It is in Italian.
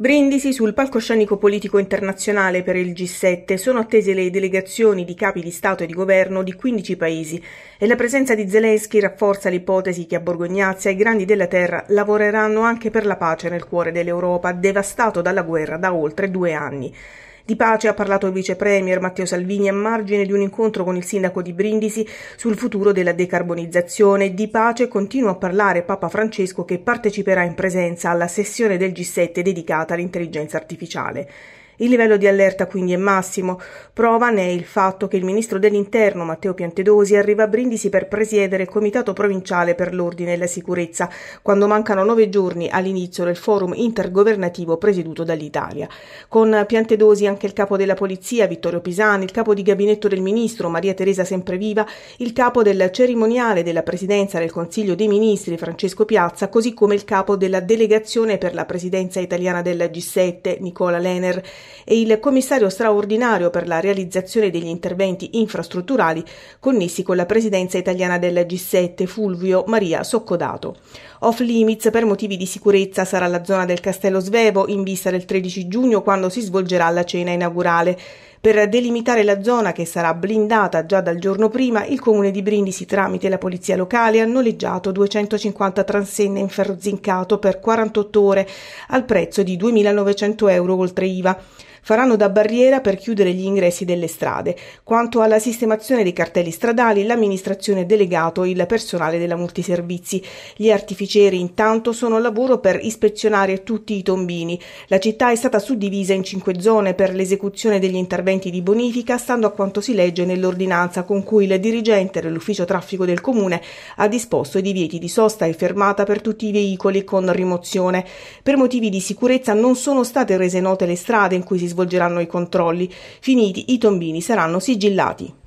Brindisi sul palcoscenico politico internazionale per il G7 sono attese le delegazioni di capi di Stato e di Governo di 15 paesi e la presenza di Zelensky rafforza l'ipotesi che a Borgognazia i grandi della terra lavoreranno anche per la pace nel cuore dell'Europa devastato dalla guerra da oltre due anni. Di pace ha parlato il vice premier Matteo Salvini a margine di un incontro con il sindaco di Brindisi sul futuro della decarbonizzazione. Di pace continua a parlare Papa Francesco che parteciperà in presenza alla sessione del G7 dedicata all'intelligenza artificiale. Il livello di allerta quindi è massimo. Prova ne è il fatto che il ministro dell'Interno Matteo Piantedosi arriva a Brindisi per presiedere il Comitato Provinciale per l'Ordine e la Sicurezza, quando mancano nove giorni all'inizio del forum intergovernativo presieduto dall'Italia. Con Piantedosi anche il capo della Polizia Vittorio Pisani, il capo di gabinetto del ministro Maria Teresa Sempreviva, il capo del cerimoniale della Presidenza del Consiglio dei Ministri Francesco Piazza, così come il capo della delegazione per la Presidenza italiana della G7 Nicola Lener e il commissario straordinario per la realizzazione degli interventi infrastrutturali connessi con la presidenza italiana del G7 Fulvio Maria Soccodato. Off limits per motivi di sicurezza sarà la zona del Castello Svevo in vista del 13 giugno quando si svolgerà la cena inaugurale. Per delimitare la zona che sarà blindata già dal giorno prima, il comune di Brindisi tramite la polizia locale ha noleggiato 250 transenne in ferro zincato per 48 ore al prezzo di 2.900 euro oltre IVA faranno da barriera per chiudere gli ingressi delle strade. Quanto alla sistemazione dei cartelli stradali, l'amministrazione ha delegato il personale della multiservizi. Gli artificieri intanto sono al lavoro per ispezionare tutti i tombini. La città è stata suddivisa in cinque zone per l'esecuzione degli interventi interventi di bonifica, stando a quanto si legge nell'ordinanza con cui il dirigente dell'ufficio traffico del comune ha disposto i divieti di sosta e fermata per tutti i veicoli con rimozione. Per motivi di sicurezza non sono state rese note le strade in cui si svolgeranno i controlli. Finiti i tombini saranno sigillati.